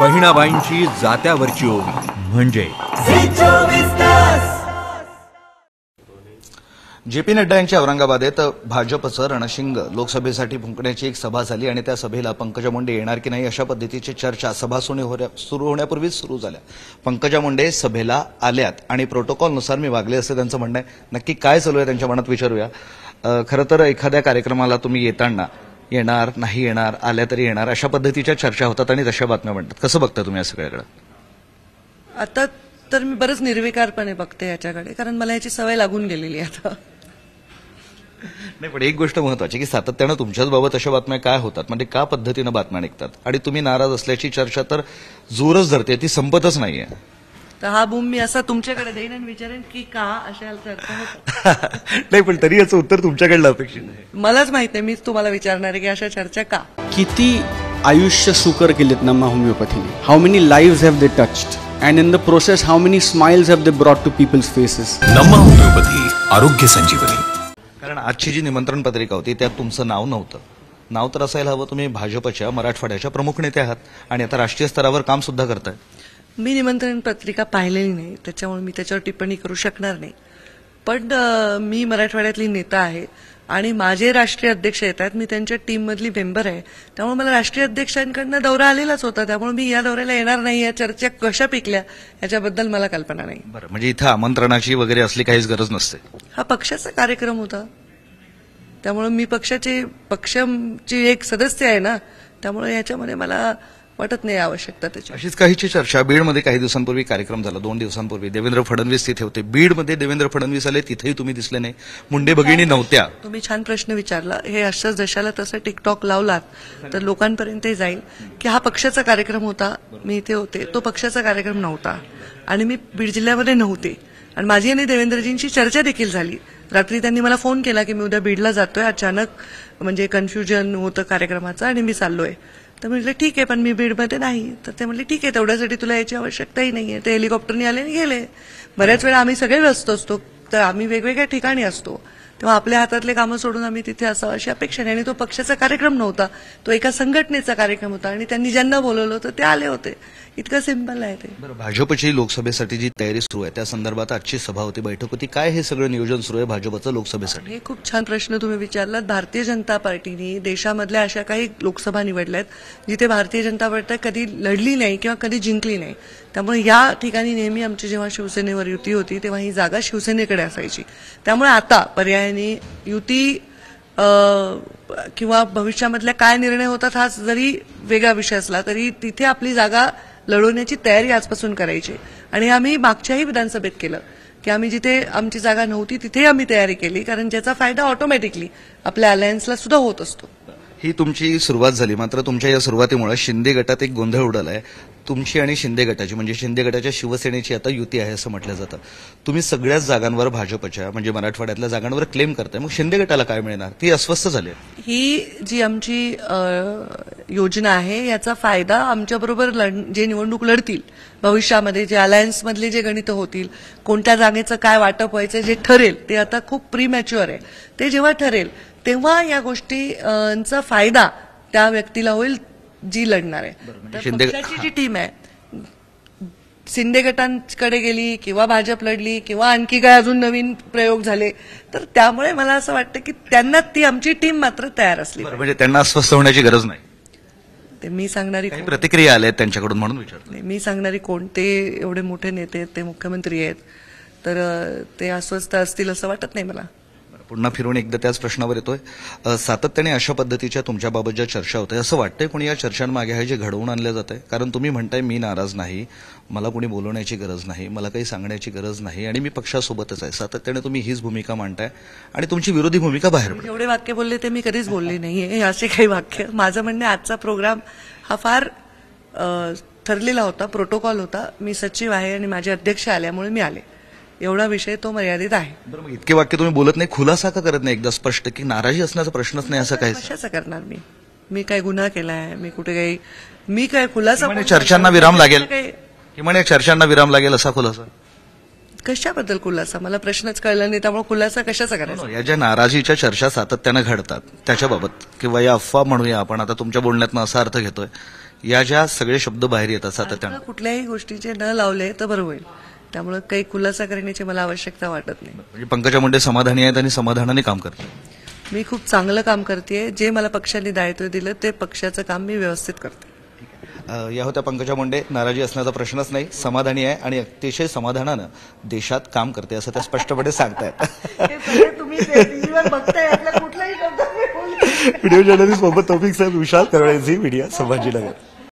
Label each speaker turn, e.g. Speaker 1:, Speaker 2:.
Speaker 1: बहिणाबाईंची जात्यावरची ओवी म्हणजे J P Nadda यांच्या औरंगाबादेत भाजपचं रणशिंग लोकसभेसाठी फुंकण्याची एक सभा झाली आणि त्या सभेला पंकजा मुंडे येणार की नाही अशा पद्धतीची चर्चा सभा सुरू होण्यापूर्वीच सुरू झाल्या पंकजा मुंडे सभेला आल्यात आणि प्रोटोकॉलनुसार मी वागले असं त्यांचं म्हणणं आहे नक्की काय चालू आहे त्यांच्या मनात विचारूया खरं तर एखाद्या कार्यक्रमाला तुम्ही येताना येणार नाही येणार आल्या तरी येणार अशा पद्धतीच्या चर्चा होतात आणि तशा बातम्या म्हणतात कसं बघता तुम्ही या सगळ्याकडे
Speaker 2: आता तर मी बरंच निर्विकारपणे बघते याच्याकडे कारण मला याची सवय लागून गेलेली आता
Speaker 1: नाही पण एक गोष्ट महत्वाची की सातत्यानं तुमच्याच बाबत अशा बातम्या काय होतात म्हणजे का पद्धतीनं बातम्या निघतात आणि तुम्ही नाराज असल्याची चर्चा तर जोरच धरते ती संपतच नाहीये
Speaker 2: तर हा बूम मी असा तुमच्याकडे देईन आणि विचारेन की का अशा
Speaker 1: नाही पण तरी याचं उत्तर तुमच्याकडलं अपेक्षित आहे
Speaker 2: मलाच माहिती आहे मीच तुम्हाला विचारणार आहे की अशा चर्चा का
Speaker 1: किती आयुष्य सुकर केलेत ना होमिओपॅथीने how many lives have they touched and in the process how many smiles have they brought to people's faces नम्मा होमिओपॅथी आरोग्य संजीवनी कारण आजची जी निमंत्रण पत्रिका होती त्यात तुमचं नाव नव्हतं नाव तर असायला हवं तुम्ही भाजपच्या मराठवाड्याच्या प्रमुख नेते आहात आणि आता राष्ट्रीय स्तरावर काम सुद्धा करताय
Speaker 2: मी निमंत्रण पत्रिका पाहिलेली नाही त्याच्यामुळे मी त्याच्यावर टिप्पणी करू शकणार नाही पण मी मराठवाड्यातली नेता आहे आणि माझे राष्ट्रीय अध्यक्ष येत आहेत मी त्यांच्या टीममधली मेंबर आहे त्यामुळे मला राष्ट्रीय अध्यक्षांकडनं दौरा आलेलाच होता त्यामुळे मी या दौऱ्याला येणार नाही या चर्चा कशा पिकल्या याच्याबद्दल मला कल्पना नाही बरं
Speaker 1: म्हणजे इथं आमंत्रणाची वगैरे असली काहीच गरज नसते
Speaker 2: हा पक्षाचा कार्यक्रम होता त्यामुळे मी पक्षाची पक्षाची एक सदस्य आहे ना त्यामुळे याच्यामध्ये मला वाटत नाही आवश्यकता त्याची अशीच
Speaker 1: काहीची चर्चा बीडमध्ये काही दिवसांपूर्वी कार्यक्रम झाला दोन दिवसांपूर्वी देवेंद्र फडणवीस तिथे होते बीडमध्ये देवेंद्र फडणवीस आले तिथेही तुम्ही दिसले नाही मुंडे भगिनी नव्हत्या
Speaker 2: तुम्ही छान प्रश्न विचारला हे अशा जशाला तसं टिकटॉक लावलात तर लोकांपर्यंत जाईल की हा पक्षाचा कार्यक्रम होता मी इथे होते तो पक्षाचा कार्यक्रम नव्हता आणि मी बीड जिल्ह्यामध्ये नव्हते आणि माझी आणि देवेंद्रजींची चर्चा देखील झाली रात्री त्यांनी मला फोन केला की मी उद्या बीडला जातोय अचानक म्हणजे कन्फ्युजन होतं कार्यक्रमाचं आणि मी चाललोय तर म्हटलं ठीक आहे पण मी बीडमध्ये नाही तर ते म्हटले ठीक आहे तेवढ्यासाठी तुला याची आवश्यकताही नाही आहे ते हेलिकॉप्टरने आले आणि गेले बऱ्याच वेळा आम्ही सगळे व्यस्त असतो तर आम्ही वेगवेगळ्या ठिकाणी असतो तेव्हा आपल्या हातातले कामं सोडून आम्ही तिथे असावं अशी अपेक्षा नाही आणि तो पक्षाचा कार्यक्रम नव्हता तो एका संघटनेचा कार्यक्रम होता आणि त्यांनी ज्यांना बोलवलं होतं ते आले होते इतकं सिंपल आहे ते
Speaker 1: बरं भाजपची लोकसभेसाठी जी तयारी सुरू आहे त्या संदर्भात आजची सभा होती बैठक होती काय हे सगळं नियोजन सुरू आहे भाजपचं लोकसभेसाठी
Speaker 2: हे खूप छान प्रश्न तुम्ही विचारला भारतीय जनता पार्टीने देशामधल्या अशा काही लोकसभा निवडल्या आहेत जिथे भारतीय जनता पार्टी कधी लढली नाही किंवा कधी जिंकली नाही त्यामुळे या ठिकाणी नेहमी आमची जेव्हा शिवसेनेवर युती होती तेव्हा ही जागा शिवसेनेकडे असायची त्यामुळे आता पर्यायाने युती किंवा भविष्यामधल्या काय निर्णय होतात हा जरी वेगळा विषय असला तरी तिथे आपली जागा लढवण्याची तयारी आजपासून करायची आणि आम्ही मागच्याही विधानसभेत केलं की आम्ही जिथे आमची जागा नव्हती तिथेही आम्ही तयारी केली कारण ज्याचा फायदा ऑटोमॅटिकली आपल्या अलायन्सला सुद्धा होत असतो
Speaker 1: ही तुमची सुरुवात झाली मात्र तुमच्या या सुरुवातीमुळे शिंदे गटात एक गोंधळ उडाला आहे तुमची आणि शिंदे गटाची म्हणजे शिंदे गटाच्या शिवसेनेची आता युती आहे असं म्हटलं जातं तुम्ही सगळ्याच जागांवर भाजपच्या म्हणजे मराठवाड्यातल्या जागांवर क्लेम करताय मग शिंदे गटाला काय मिळणार ती अस्वस्थ झाली
Speaker 2: ही जी आमची योजना आहे याचा फायदा आमच्याबरोबर जे निवडणूक लढतील भविष्यामध्ये जे अलायन्समधले जे गणित होतील कोणत्या जागेचं काय वाटप व्हायचं जे ठरेल ते आता खूप प्रीमॅच्युअर आहे ते जेव्हा ठरेल तेव्हा या गोष्टींचा फायदा त्या व्यक्तीला होईल जी लढणार आहे म्हणजे शिंदेची जी टीम आहे शिंदे गटांकडे गेली किंवा भाजप लढली किंवा आणखी काय अजून नवीन प्रयोग झाले तर त्यामुळे मला असं वाटतं की त्यांना ती आमची टीम मात्र तयार असली
Speaker 1: म्हणजे त्यांना अस्वस्थ होण्याची गरज नाही
Speaker 2: ते मी सांगणारी प्रतिक्रिया
Speaker 1: आल्या त्यांच्याकडून म्हणून विचार
Speaker 2: मी सांगणारी कोणते एवढे मोठे नेते ते मुख्यमंत्री आहेत तर ते अस्वस्थ असतील असं वाटत नाही मला
Speaker 1: पुन्हा फिरून एकदा त्याच प्रश्नावर येतोय सातत्याने अशा पद्धतीच्या तुमच्याबाबत ज्या चर्चा होत्या असं वाटतंय कोणी या चर्चांमागे आहे जे घडवून आणलं जात आहे कारण तुम्ही म्हणताय मी नाराज नाही मला कोणी बोलवण्याची गरज नाही मला काही सांगण्याची गरज नाही आणि मी पक्षासोबतच आहे सातत्याने तुम्ही हीच भूमिका मांडताय आणि तुमची विरोधी भूमिका बाहेर
Speaker 2: एवढे वाक्य बोलले ते मी कधीच बोलले नाहीये असे काही वाक्य माझं म्हणणे आजचा प्रोग्राम हा फार ठरलेला होता प्रोटोकॉल होता मी सचिव आहे आणि माझे अध्यक्ष आल्यामुळे मी आले एवढा विषय तो मर्यादित आहे
Speaker 1: इतके वाक्य तुम्ही बोलत नाही खुलासा का करत नाही एकदा स्पष्ट की नाराजी असण्याचा प्रश्नच नाही असं काय
Speaker 2: कशाचा करणार मी मी काय गुन्हा केलाय मी कुठे काही मी काय खुलासा म्हणजे चर्चांना विराम लागेल. काही-
Speaker 1: या चर्चांना विराम लागेल असा खुलासा
Speaker 2: कशाबद्दल खुलासा मला प्रश्नच कळला नाही त्यामुळे खुलासा कशाचा करायचा
Speaker 1: या ज्या नाराजीच्या चर्चा सातत्यानं घडतात त्याच्याबाबत किंवा या अफवा म्हणूया आपण आता तुमच्या बोलण्यातनं असा अर्थ घेतोय या ज्या सगळे शब्द बाहेर येतात सातत्यानं
Speaker 2: कुठल्याही गोष्टीचे न लावले तर बरं होईल त्यामुळे काही खुलासा करण्याची मला आवश्यकता वाटत नाही म्हणजे
Speaker 1: पंकजा मुंडे समाधानी आहेत आणि समाधानाने काम करते
Speaker 2: मी खूप चांगलं काम करते जे मला पक्षाने दायित्व दिलं ते पक्षाचं काम मी व्यवस्थित
Speaker 1: करते या होत्या पंकजा मुंडे नाराजी असण्याचा प्रश्नच नाही समाधानी आहे आणि अतिशय समाधानानं देशात काम करते असं त्या स्पष्टपणे सांगतायत व्हिडिओ जर्नलिस्ट मोहम्मद तौफिक साहेब विशाल करण्याची मीडिया संभाजीनगर